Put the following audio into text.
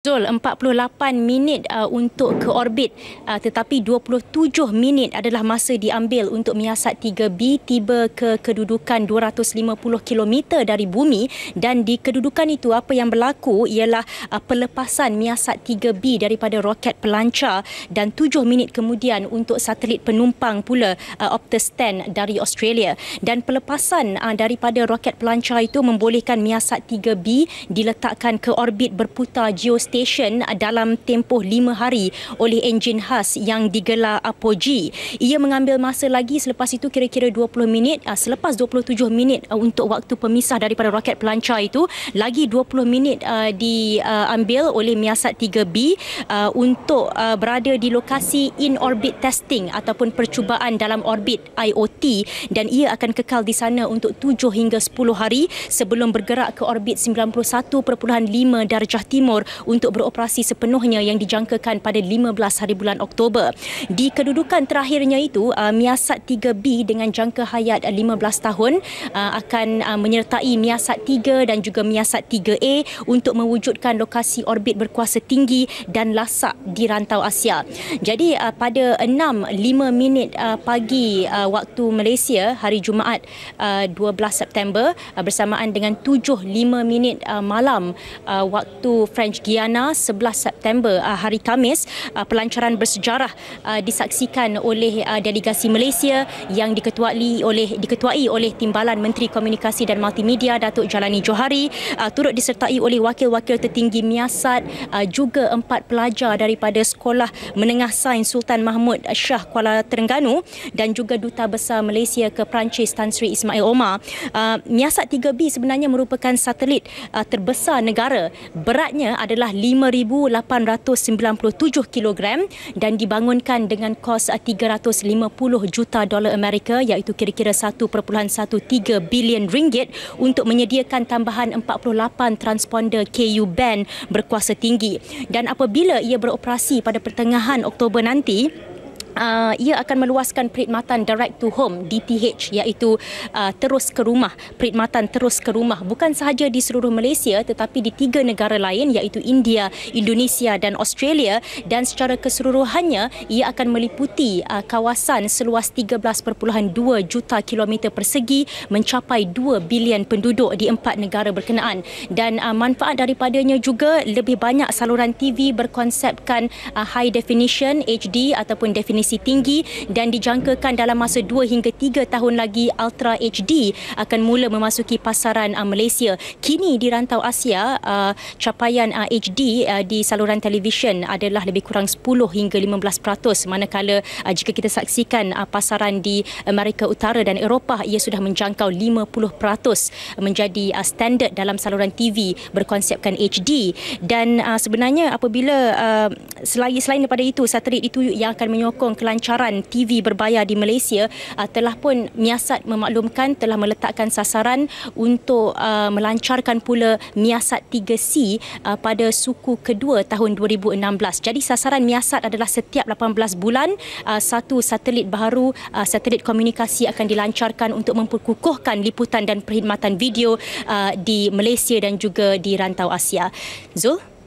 Zul, 48 minit uh, untuk ke orbit uh, tetapi 27 minit adalah masa diambil untuk miasat 3B tiba ke kedudukan 250 km dari bumi dan di kedudukan itu apa yang berlaku ialah uh, pelepasan miasat 3B daripada roket pelancar dan 7 minit kemudian untuk satelit penumpang pula uh, Optus 10 dari Australia dan pelepasan uh, daripada roket pelancar itu membolehkan miasat 3B diletakkan ke orbit berputar geostatik station dalam tempoh lima hari oleh enjin khas yang digelar Apogee. Ia mengambil masa lagi selepas itu kira-kira 20 minit, ah, selepas 27 minit ah, untuk waktu pemisah daripada roket pelancar itu, lagi 20 minit ah, diambil oleh Miasat 3B untuk berada di lokasi in-orbit testing ataupun percubaan dalam orbit IOT dan ia akan kekal di sana untuk 7 hingga 10 hari sebelum bergerak ke orbit 91.5 darjah timur untuk untuk beroperasi sepenuhnya yang dijangkakan pada 15 hari bulan Oktober. Di kedudukan terakhirnya itu, uh, Miasat 3B dengan jangka hayat 15 uh, tahun uh, akan uh, menyertai Miasat 3 dan juga Miasat 3A untuk mewujudkan lokasi orbit berkuasa tinggi dan lasak di rantau Asia. Jadi uh, pada 6.5 minit uh, pagi uh, waktu Malaysia hari Jumaat uh, 12 September uh, bersamaan dengan 7.5 minit uh, malam uh, waktu French Guiana Istana 11 September. September uh, hari Kamis uh, pelancaran bersejarah uh, disaksikan oleh delegasi Malaysia yang diketuai oleh diketuai oleh Timbalan Menteri Komunikasi dan Multimedia Datuk Jalani Johari turut disertai oleh wakil-wakil tertinggi Miasat juga empat pelajar daripada Sekolah Menengah Sains Sultan Mahmud Shah Kuala Terengganu dan juga duta besar Malaysia ke Perancis Tan Sri Ismail Omar. Uh, Miasat 3B sebenarnya merupakan satelit terbesar negara. Beratnya adalah 5,800 897 kg dan dibangunkan dengan kos 350 juta dolar Amerika iaitu kira-kira 1.13 bilion ringgit untuk menyediakan tambahan 48 transponder KU band berkuasa tinggi dan apabila ia beroperasi pada pertengahan Oktober nanti Uh, ia akan meluaskan perkhidmatan direct to home DTH iaitu uh, terus ke rumah perkhidmatan terus ke rumah bukan sahaja di seluruh Malaysia tetapi di tiga negara lain iaitu India, Indonesia dan Australia dan secara keseluruhannya ia akan meliputi uh, kawasan seluas 13.2 juta kilometer persegi mencapai 2 bilion penduduk di empat negara berkenaan dan uh, manfaat daripadanya juga lebih banyak saluran TV berkonsepkan uh, high definition HD ataupun definition definisi tinggi dan dijangkakan dalam masa 2 hingga 3 tahun lagi Ultra HD akan mula memasuki pasaran uh, Malaysia. Kini di rantau Asia, uh, capaian uh, HD uh, di saluran televisyen adalah lebih kurang 10 hingga 15% manakala uh, jika kita saksikan uh, pasaran di Amerika Utara dan Eropah ia sudah menjangkau 50% menjadi uh, standard dalam saluran TV berkonsepkan HD dan uh, sebenarnya apabila uh, selain selain daripada itu satelit itu yang akan menyokong menyokong kelancaran TV berbayar di Malaysia uh, telah pun Miasat memaklumkan telah meletakkan sasaran untuk uh, melancarkan pula Miasat 3C uh, pada suku kedua tahun 2016. Jadi sasaran Miasat adalah setiap 18 bulan uh, satu satelit baru uh, satelit komunikasi akan dilancarkan untuk memperkukuhkan liputan dan perkhidmatan video uh, di Malaysia dan juga di rantau Asia. Zul